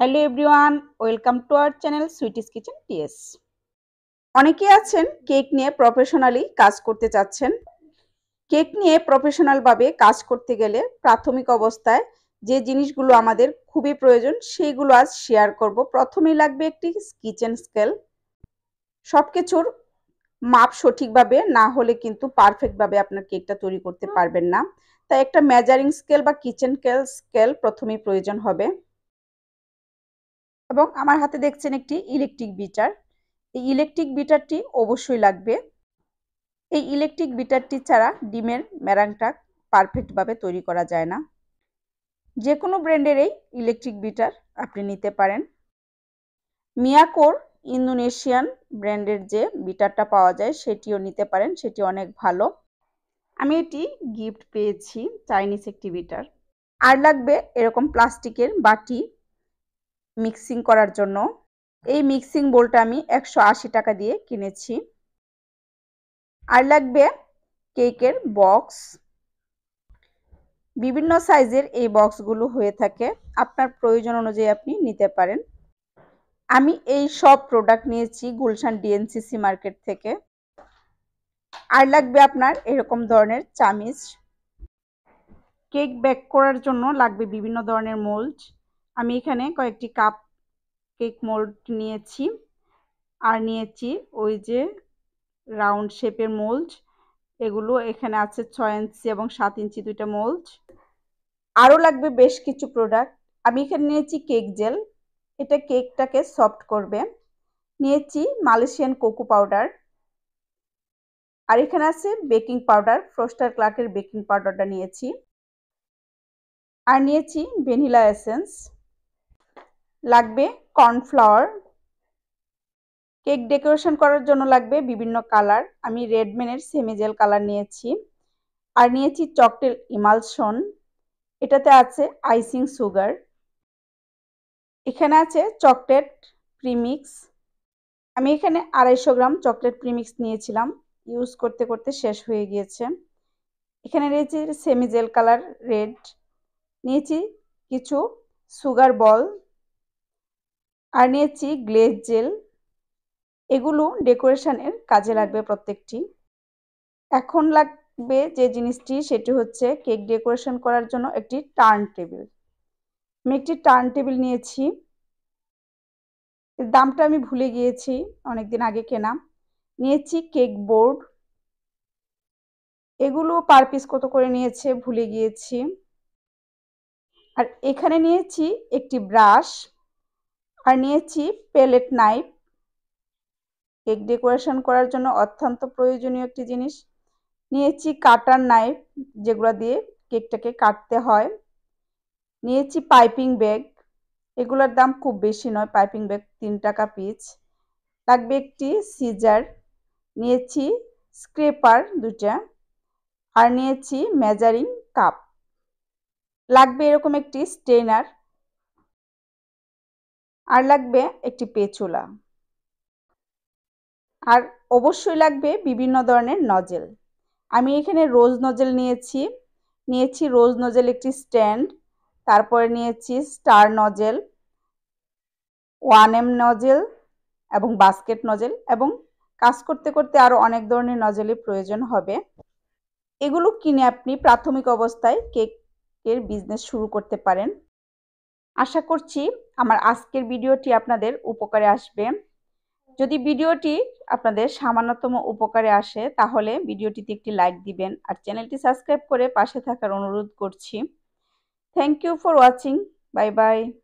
hello everyone welcome to our channel Sweetie's kitchen টিএস অনেকে আছেন কেক নিয়ে প্রফেশনালি কাজ করতে চাচ্ছেন কেক নিয়ে প্রফেশনালভাবে কাজ করতে গেলে প্রাথমিক অবস্থায় যে জিনিসগুলো আমাদের খুবই প্রয়োজন সেইগুলো আজ শেয়ার করব প্রথমেই লাগবে একটি কিচেন স্কেল সব কিছুর মাপ সঠিকভাবে না হলে কিন্তু পারফেক্টভাবে আপনার কেকটা তৈরি করতে পারবেন না তাই একটা মেজারিং স্কেল বা কিচেন স্কেল প্রথমেই প্রয়োজন হবে এবং আমার হাতে দেখছেন একটি ইলেকট্রিক বিটার এই ইলেকট্রিক বিটারটি অবশ্যই লাগবে এই ইলেকট্রিক বিটারটি ছাড়া ডিমের ম্যারাংটা পারফেক্টভাবে তৈরি করা যায় না যে কোনো ব্র্যান্ডের এই ইলেকট্রিক বিটার আপনি নিতে পারেন মিয়াকোর ইন্দোনেশিয়ান ব্র্যান্ডের যে বিটারটা পাওয়া যায় সেটিও নিতে পারেন সেটি অনেক ভালো আমি এটি গিফট পেয়েছি চাইনিজ একটি বিটার আর লাগবে এরকম প্লাস্টিকের বাটি মিক্সিং করার জন্য এই মিক্সিং বোলটা আমি একশো টাকা দিয়ে কিনেছি আর লাগবে কেকের বক্স বিভিন্ন সাইজের এই বক্সগুলো হয়ে থাকে আপনার প্রয়োজন অনুযায়ী আপনি নিতে পারেন আমি এই সব প্রোডাক্ট নিয়েছি গুলশান ডিএনসিসি মার্কেট থেকে আর লাগবে আপনার এরকম ধরনের চামিচ কেক ব্যাক করার জন্য লাগবে বিভিন্ন ধরনের মোল্ড আমি এখানে কয়েকটি কাপ কেক মোল্ড নিয়েছি আর নিয়েছি ওই যে রাউন্ড শেপের মোল্ড এগুলো এখানে আছে ছয় ইঞ্চি এবং সাত ইঞ্চি দুইটা মোল্ড আরও লাগবে বেশ কিছু প্রোডাক্ট আমি এখানে নিয়েছি কেক জেল এটা কেকটাকে সফট করবে নিয়েছি মালয়েশিয়ান কোকো পাউডার আর এখানে আছে বেকিং পাউডার ফ্রোস্টার ক্লার্কের বেকিং পাউডারটা নিয়েছি আর নিয়েছি ভেনিলা এসেন্স লাগবে কর্নফ্লাওয়ার কেক ডেকোরেশন করার জন্য লাগবে বিভিন্ন কালার আমি রেডমেনের সেমিজেল কালার নিয়েছি আর নিয়েছি চকটেল ইমালশন এটাতে আছে আইসিং সুগার এখানে আছে চকলেট প্রিমিক্স আমি এখানে আড়াইশো গ্রাম চকলেট প্রিমিক্স নিয়েছিলাম ইউজ করতে করতে শেষ হয়ে গিয়েছে এখানে নিয়েছি সেমিজেল কালার রেড নিয়েছি কিছু সুগার বল আর নিয়েছি গ্লেজ জেল এগুলো ডেকোরেশনের কাজে লাগবে প্রত্যেকটি এখন লাগবে যে জিনিসটি সেটি হচ্ছে কেক ডেকোরেশন করার জন্য একটি টার্ন টেবিল আমি একটি টার্ন টেবিল নিয়েছি দামটা আমি ভুলে গিয়েছি অনেকদিন আগে কেনা নিয়েছি কেক বোর্ড এগুলো পার পিস কত করে নিয়েছে ভুলে গিয়েছি আর এখানে নিয়েছি একটি ব্রাশ আর নিয়েছি পেলেট নাইফ কেক ডেকোরেশন করার জন্য অত্যন্ত প্রয়োজনীয় একটি জিনিস নিয়েছি কাটার নাইফ যেগুলো দিয়ে কেকটাকে কাটতে হয় নিয়েছি পাইপিং ব্যাগ এগুলোর দাম খুব বেশি নয় পাইপিং ব্যাগ তিন টাকা পিচ লাগবে একটি সিজার নিয়েছি স্ক্রেপার দুটা আর নিয়েছি মেজারিং কাপ লাগবে এরকম একটি স্টেনার আর লাগবে একটি পেচুলা আর অবশ্যই লাগবে বিভিন্ন ধরনের নজেল আমি এখানে রোজ নজেল নিয়েছি নিয়েছি রোজ নজেল একটি স্ট্যান্ড তারপরে নিয়েছি star nozzle one M nozzle এবং বাস্কেট নজেল এবং কাজ করতে করতে আরও অনেক ধরনের নজেলের প্রয়োজন হবে এগুলো কিনে আপনি প্রাথমিক অবস্থায় কেকের বিজনেস শুরু করতে পারেন আশা করছি আমার আজকের ভিডিওটি আপনাদের উপকারে আসবে যদি ভিডিওটি আপনাদের সামান্যতম উপকারে আসে তাহলে ভিডিওটিতে একটি লাইক দিবেন আর চ্যানেলটি সাবস্ক্রাইব করে পাশে থাকার অনুরোধ করছি thank you for watching bye by